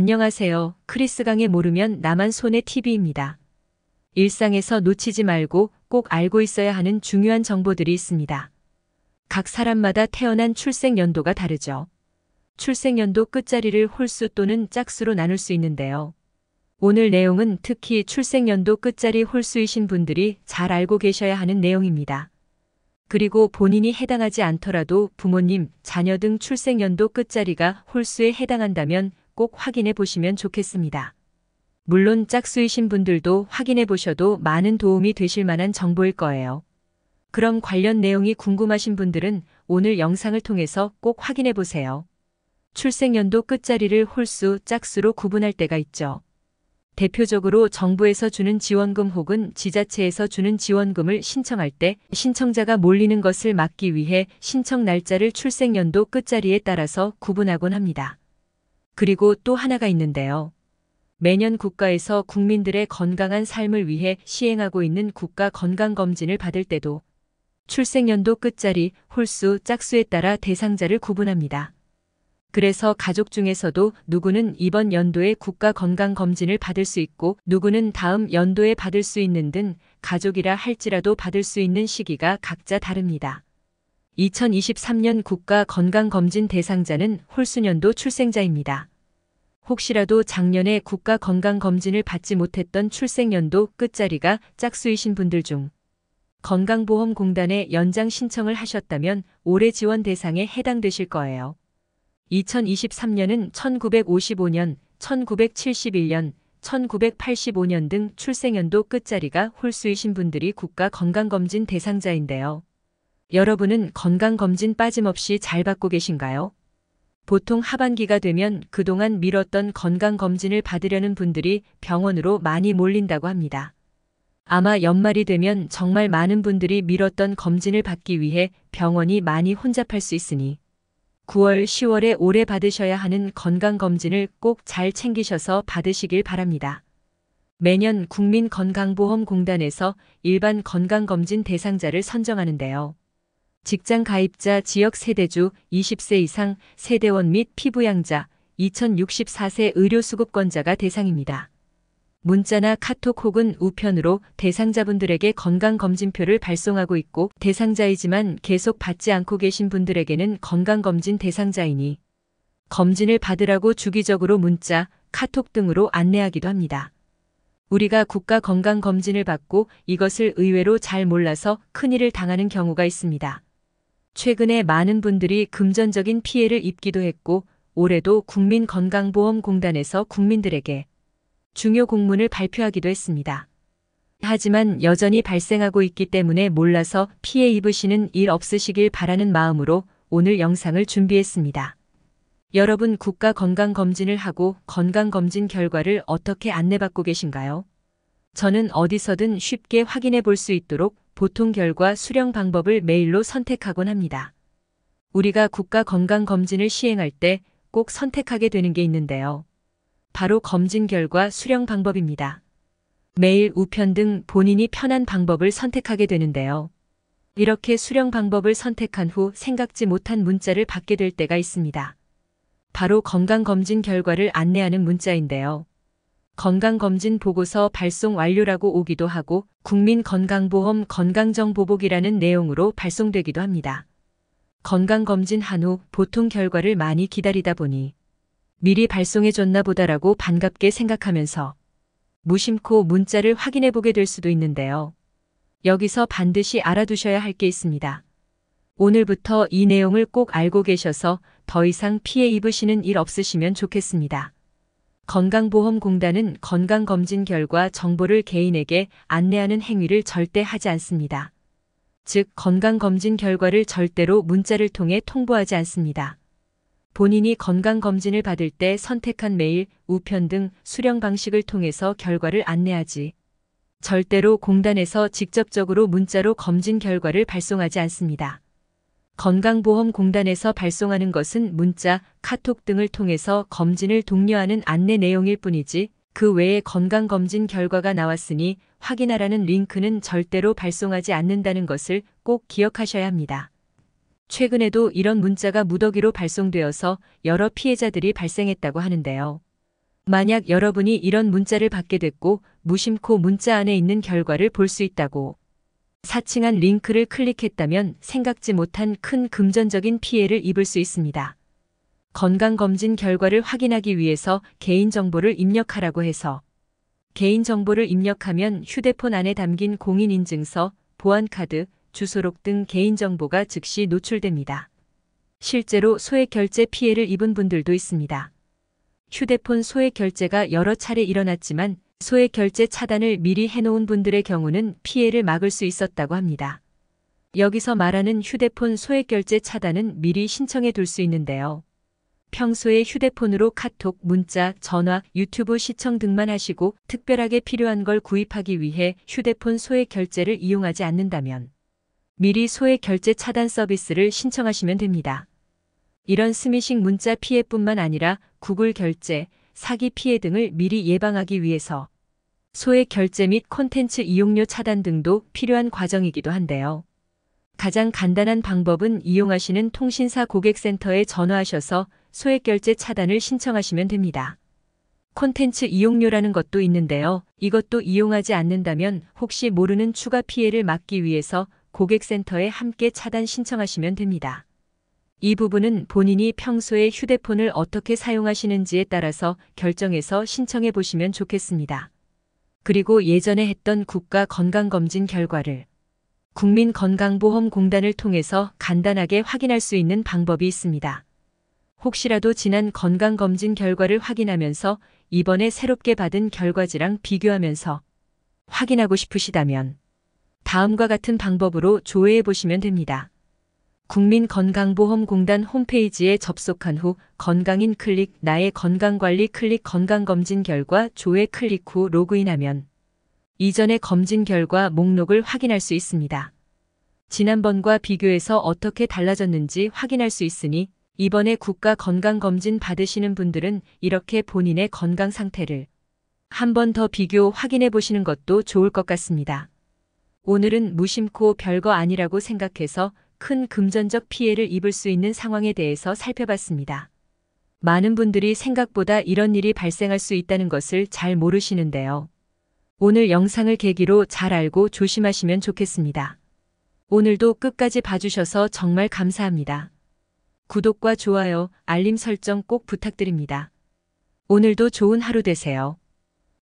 안녕하세요. 크리스 강의 모르면 나만 손해 TV입니다. 일상에서 놓치지 말고 꼭 알고 있어야 하는 중요한 정보들이 있습니다. 각 사람마다 태어난 출생 연도가 다르죠. 출생 연도 끝자리를 홀수 또는 짝수로 나눌 수 있는데요. 오늘 내용은 특히 출생 연도 끝자리 홀수이신 분들이 잘 알고 계셔야 하는 내용입니다. 그리고 본인이 해당하지 않더라도 부모님, 자녀 등 출생연도 끝자리가 홀수에 해당한다면 꼭 확인해 보시면 좋겠습니다. 물론 짝수이신 분들도 확인해 보셔도 많은 도움이 되실 만한 정보일 거예요. 그럼 관련 내용이 궁금하신 분들은 오늘 영상을 통해서 꼭 확인해 보세요. 출생연도 끝자리를 홀수, 짝수로 구분할 때가 있죠. 대표적으로 정부에서 주는 지원금 혹은 지자체에서 주는 지원금을 신청할 때 신청자가 몰리는 것을 막기 위해 신청 날짜를 출생연도 끝자리에 따라서 구분하곤 합니다. 그리고 또 하나가 있는데요. 매년 국가에서 국민들의 건강한 삶을 위해 시행하고 있는 국가 건강검진을 받을 때도 출생연도 끝자리, 홀수, 짝수에 따라 대상자를 구분합니다. 그래서 가족 중에서도 누구는 이번 연도에 국가 건강 검진을 받을 수 있고 누구는 다음 연도에 받을 수 있는 등 가족이라 할지라도 받을 수 있는 시기가 각자 다릅니다. 2023년 국가 건강검진 대상자는 홀수년도 출생자입니다. 혹시라도 작년에 국가 건강검진을 받지 못했던 출생연도 끝자리가 짝수이신 분들 중 건강보험공단에 연장 신청을 하셨다면 올해 지원 대상에 해당되실 거예요. 2023년은 1955년, 1971년, 1985년 등 출생연도 끝자리가 홀수이신 분들이 국가 건강검진 대상자인데요. 여러분은 건강검진 빠짐없이 잘 받고 계신가요? 보통 하반기가 되면 그동안 미뤘던 건강검진을 받으려는 분들이 병원으로 많이 몰린다고 합니다. 아마 연말이 되면 정말 많은 분들이 미뤘던 검진을 받기 위해 병원이 많이 혼잡할 수 있으니 9월, 10월에 올해 받으셔야 하는 건강검진을 꼭 잘 챙기셔서 받으시길 바랍니다. 매년 국민건강보험공단에서 일반 건강검진 대상자를 선정하는데요. 직장 가입자 지역 세대주 20세 이상 세대원 및 피부양자 2064세 의료수급권자가 대상입니다. 문자나 카톡 혹은 우편으로 대상자분들에게 건강검진표를 발송하고 있고 대상자이지만 계속 받지 않고 계신 분들에게는 건강검진 대상자이니 검진을 받으라고 주기적으로 문자, 카톡 등으로 안내하기도 합니다. 우리가 국가 건강검진을 받고 이것을 의외로 잘 몰라서 큰일을 당하는 경우가 있습니다. 최근에 많은 분들이 금전적인 피해를 입기도 했고 올해도 국민건강보험공단에서 국민들에게 중요 공문을 발표하기도 했습니다. 하지만 여전히 발생하고 있기 때문에 몰라서 피해 입으시는 일 없으시길 바라는 마음으로 오늘 영상을 준비했습니다. 여러분 국가 건강검진을 하고 건강검진 결과를 어떻게 안내받고 계신가요? 저는 어디서든 쉽게 확인해 볼 수 있도록 보통 결과 수령 방법을 메일로 선택하곤 합니다. 우리가 국가 건강검진을 시행할 때 꼭 선택하게 되는 게 있는데요. 바로 검진 결과 수령 방법입니다. 메일 우편 등 본인이 편한 방법을 선택하게 되는데요. 이렇게 수령 방법을 선택한 후 생각지 못한 문자를 받게 될 때가 있습니다. 바로 건강검진 결과를 안내하는 문자인데요. 건강검진 보고서 발송 완료라고 오기도 하고 국민건강보험 건강정보복이라는 내용으로 발송되기도 합니다. 건강검진 한 후 보통 결과를 많이 기다리다 보니 미리 발송해줬나 보다라고 반갑게 생각하면서 무심코 문자를 확인해 보게 될 수도 있는데요. 여기서 반드시 알아두셔야 할 게 있습니다. 오늘부터 이 내용을 꼭 알고 계셔서 더 이상 피해 입으시는 일 없으시면 좋겠습니다. 건강보험공단은 건강검진 결과 정보를 개인에게 안내하는 행위를 절대 하지 않습니다. 즉, 건강검진 결과를 절대로 문자를 통해 통보하지 않습니다. 본인이 건강검진을 받을 때 선택한 메일, 우편 등 수령 방식을 통해서 결과를 안내하지. 절대로 공단에서 직접적으로 문자로 검진 결과를 발송하지 않습니다. 건강보험공단에서 발송하는 것은 문자, 카톡 등을 통해서 검진을 독려하는 안내 내용일 뿐이지 그 외에 건강검진 결과가 나왔으니 확인하라는 링크는 절대로 발송하지 않는다는 것을 꼭 기억하셔야 합니다. 최근에도 이런 문자가 무더기로 발송되어서 여러 피해자들이 발생했다고 하는데요. 만약 여러분이 이런 문자를 받게 됐고 무심코 문자 안에 있는 결과를 볼 수 있다고 사칭한 링크를 클릭했다면 생각지 못한 큰 금전적인 피해를 입을 수 있습니다. 건강검진 결과를 확인하기 위해서 개인정보를 입력하라고 해서 개인정보를 입력하면 휴대폰 안에 담긴 공인인증서, 보안카드, 주소록 등 개인정보가 즉시 노출됩니다. 실제로 소액 결제 피해를 입은 분들도 있습니다. 휴대폰 소액 결제가 여러 차례 일어났지만 소액 결제 차단을 미리 해놓은 분들의 경우는 피해를 막을 수 있었다고 합니다. 여기서 말하는 휴대폰 소액 결제 차단은 미리 신청해 둘 수 있는데요. 평소에 휴대폰으로 카톡, 문자, 전화, 유튜브 시청 등만 하시고 특별하게 필요한 걸 구입하기 위해 휴대폰 소액 결제를 이용하지 않는다면 미리 소액 결제 차단 서비스를 신청하시면 됩니다. 이런 스미싱 문자 피해뿐만 아니라 구글 결제, 사기 피해 등을 미리 예방하기 위해서 소액 결제 및 콘텐츠 이용료 차단 등도 필요한 과정이기도 한데요. 가장 간단한 방법은 이용하시는 통신사 고객센터에 전화하셔서 소액 결제 차단을 신청하시면 됩니다. 콘텐츠 이용료라는 것도 있는데요. 이것도 이용하지 않는다면 혹시 모르는 추가 피해를 막기 위해서 고객센터에 함께 차단 신청하시면 됩니다. 이 부분은 본인이 평소에 휴대폰을 어떻게 사용하시는지에 따라서 결정해서 신청해 보시면 좋겠습니다. 그리고 예전에 했던 국가 건강검진 결과를 국민건강보험공단을 통해서 간단하게 확인할 수 있는 방법이 있습니다. 혹시라도 지난 건강검진 결과를 확인하면서 이번에 새롭게 받은 결과지랑 비교하면서 확인하고 싶으시다면 다음과 같은 방법으로 조회해 보시면 됩니다. 국민건강보험공단 홈페이지에 접속한 후 건강인 클릭 나의 건강관리 클릭 건강검진 결과 조회 클릭 후 로그인하면 이전의 검진 결과 목록을 확인할 수 있습니다. 지난번과 비교해서 어떻게 달라졌는지 확인할 수 있으니 이번에 국가 건강검진 받으시는 분들은 이렇게 본인의 건강 상태를 한 번 더 비교 확인해 보시는 것도 좋을 것 같습니다. 오늘은 무심코 별거 아니라고 생각해서 큰 금전적 피해를 입을 수 있는 상황에 대해서 살펴봤습니다. 많은 분들이 생각보다 이런 일이 발생할 수 있다는 것을 잘 모르시는데요. 오늘 영상을 계기로 잘 알고 조심하시면 좋겠습니다. 오늘도 끝까지 봐주셔서 정말 감사합니다. 구독과 좋아요, 알림 설정 꼭 부탁드립니다. 오늘도 좋은 하루 되세요.